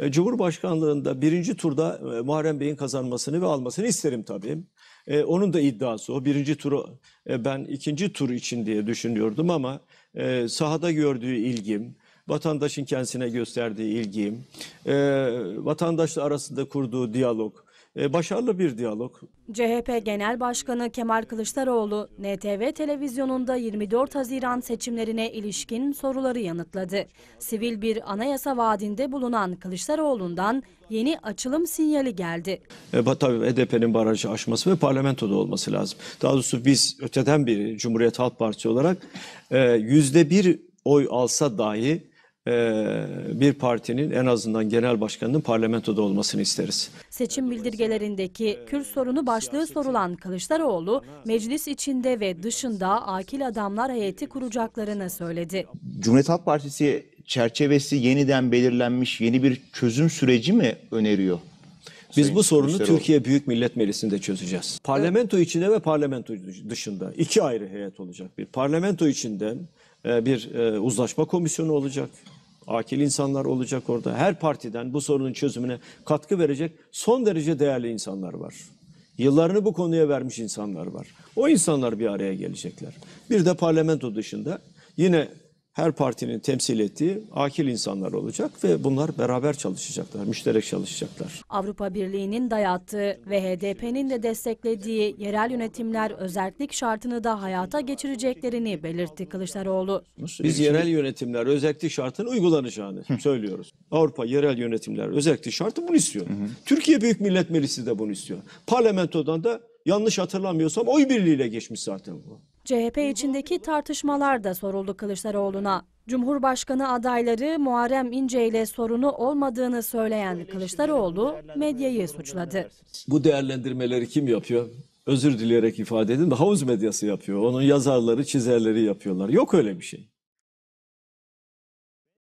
E, Cumhurbaşkanlığında birinci turda e, Muharrem Bey'in kazanmasını ve almasını isterim tabii. E, onun da iddiası o. Birinci turu ben ikinci tur için diye düşünüyordum ama sahada gördüğü ilgim, vatandaşın kendisine gösterdiği ilgim, e, vatandaşla arasında kurduğu diyalog, e, başarılı bir diyalog. CHP Genel Başkanı Kemal Kılıçdaroğlu, NTV televizyonunda 24 Haziran seçimlerine ilişkin soruları yanıtladı. Sivil bir anayasa vaadinde bulunan Kılıçdaroğlu'ndan yeni açılım sinyali geldi. E, tabii HDP'nin barajı aşması ve parlamentoda olması lazım. Daha doğrusu biz öteden bir Cumhuriyet Halk Partisi olarak e, yüzde bir oy alsa dahi ee, bir partinin en azından genel başkanının parlamentoda olmasını isteriz. Seçim bildirgelerindeki Kürt sorunu başlığı sorulan Kılıçdaroğlu, meclis içinde ve dışında akil adamlar heyeti kuracaklarını söyledi. Cumhuriyet Halk Partisi çerçevesi yeniden belirlenmiş yeni bir çözüm süreci mi öneriyor? Biz Sayın bu sorunu Türkiye Büyük Millet Meclisi'nde çözeceğiz. Parlamento evet. içinde ve parlamento dışında iki ayrı heyet olacak. Bir parlamento içinden e, bir e, uzlaşma komisyonu olacak akil insanlar olacak orada. Her partiden bu sorunun çözümüne katkı verecek son derece değerli insanlar var. Yıllarını bu konuya vermiş insanlar var. O insanlar bir araya gelecekler. Bir de parlamento dışında yine her partinin temsil ettiği akil insanlar olacak ve bunlar beraber çalışacaklar, müşterek çalışacaklar. Avrupa Birliği'nin dayattığı ve HDP'nin de desteklediği yerel yönetimler özellik şartını da hayata geçireceklerini belirtti Kılıçdaroğlu. Biz şey? yerel yönetimler özellik şartını uygulanacağını söylüyoruz. Avrupa yerel yönetimler özellik şartı bunu istiyor. Türkiye Büyük Millet Meclisi de bunu istiyor. Parlamentodan da yanlış hatırlamıyorsam oy birliğiyle geçmiş zaten bu. CHP içindeki tartışmalar da soruldu Kılıçdaroğlu'na. Cumhurbaşkanı adayları Muharrem İnce ile sorunu olmadığını söyleyen Kılıçdaroğlu medyayı suçladı. Bu değerlendirmeleri kim yapıyor? Özür dileyerek ifade edin de havuz medyası yapıyor. Onun yazarları, çizerleri yapıyorlar. Yok öyle bir şey.